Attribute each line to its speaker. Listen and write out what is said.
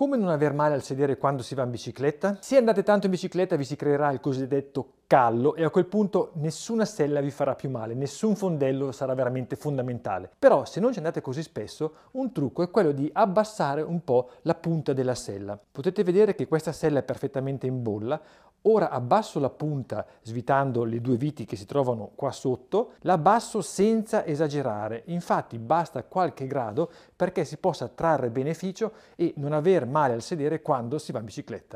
Speaker 1: Come non aver male al sedere quando si va in bicicletta? Se andate tanto in bicicletta vi si creerà il cosiddetto callo e a quel punto nessuna sella vi farà più male, nessun fondello sarà veramente fondamentale. Però se non ci andate così spesso, un trucco è quello di abbassare un po' la punta della sella. Potete vedere che questa sella è perfettamente in bolla, Ora abbasso la punta svitando le due viti che si trovano qua sotto, la abbasso senza esagerare, infatti basta qualche grado perché si possa trarre beneficio e non aver male al sedere quando si va in bicicletta.